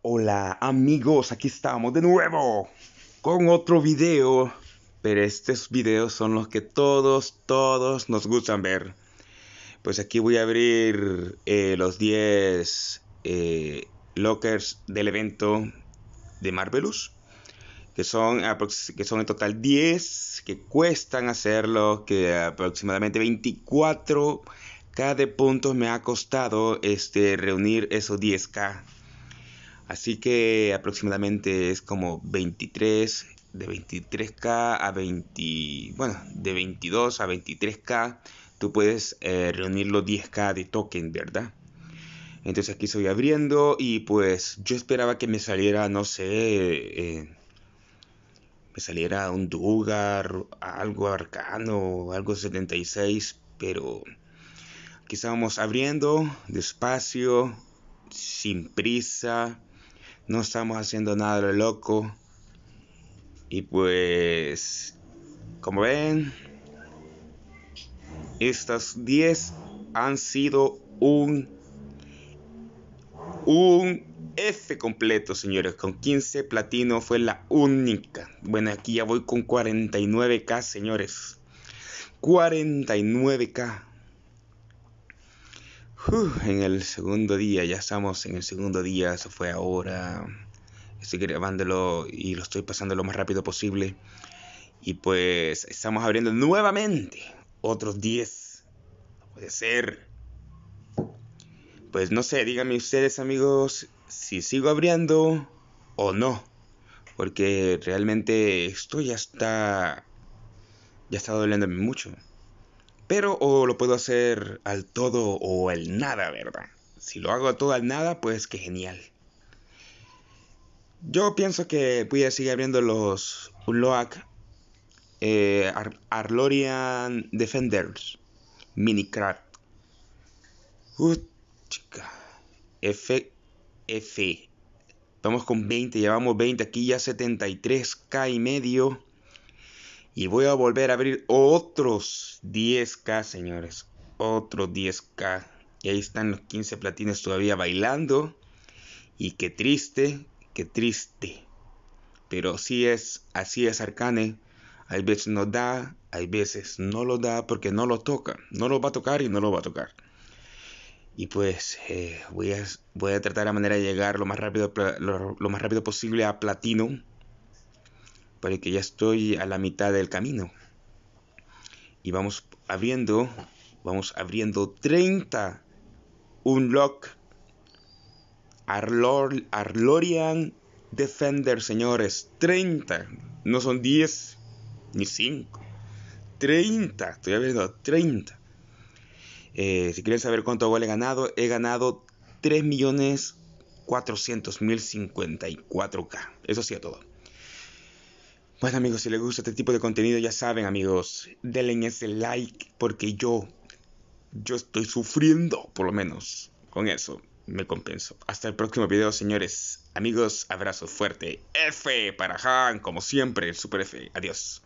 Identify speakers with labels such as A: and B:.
A: Hola amigos, aquí estamos de nuevo con otro video, pero estos videos son los que todos, todos nos gustan ver. Pues aquí voy a abrir eh, los 10 eh, lockers del evento de Marvelous, que son, que son en total 10, que cuestan hacerlo, que aproximadamente 24k de puntos me ha costado este, reunir esos 10k Así que aproximadamente es como 23, de 23K a 20, bueno, de 22 a 23K, tú puedes eh, reunir los 10K de token, ¿verdad? Entonces aquí estoy abriendo y pues yo esperaba que me saliera, no sé, eh, me saliera un Dugar, algo arcano, algo 76, pero aquí estábamos abriendo despacio, sin prisa, no estamos haciendo nada de loco. Y pues, como ven, estas 10 han sido un, un F completo, señores. Con 15 platino fue la única. Bueno, aquí ya voy con 49K, señores. 49K en el segundo día, ya estamos en el segundo día, eso fue ahora. Estoy grabándolo y lo estoy pasando lo más rápido posible. Y pues estamos abriendo nuevamente otros 10. No puede ser. Pues no sé, díganme ustedes amigos si sigo abriendo o no. Porque realmente esto ya está... Ya está doliéndome mucho. Pero o oh, lo puedo hacer al todo o al nada, ¿verdad? Si lo hago al todo al nada, pues que genial. Yo pienso que voy a seguir abriendo los Unloak... Eh, Arlorian Defenders Minicraft. Uff, chica. F. F. Vamos con 20, llevamos 20, aquí ya 73k y medio. Y voy a volver a abrir otros 10K, señores. Otros 10K. Y ahí están los 15 platines todavía bailando. Y qué triste, qué triste. Pero sí es, así es Arcane. Hay veces no da, hay veces no lo da porque no lo toca. No lo va a tocar y no lo va a tocar. Y pues eh, voy, a, tratar de manera de llegar lo más rápido, lo más rápido posible a platino para que ya estoy a la mitad del camino. Y vamos abriendo, vamos abriendo 30 Unlock Arlorian Defender, señores. 30. No son 10 ni 5. 30. Estoy abriendo 30. Eh, si quieren saber cuánto gol he ganado, he ganado 3400054 k Eso sí, a todo. Bueno pues, amigos, si les gusta este tipo de contenido ya saben amigos, denle ese like porque yo, yo estoy sufriendo por lo menos con eso, me compenso. Hasta el próximo video señores, amigos, abrazo fuerte, F para Han, como siempre, el super F, adiós.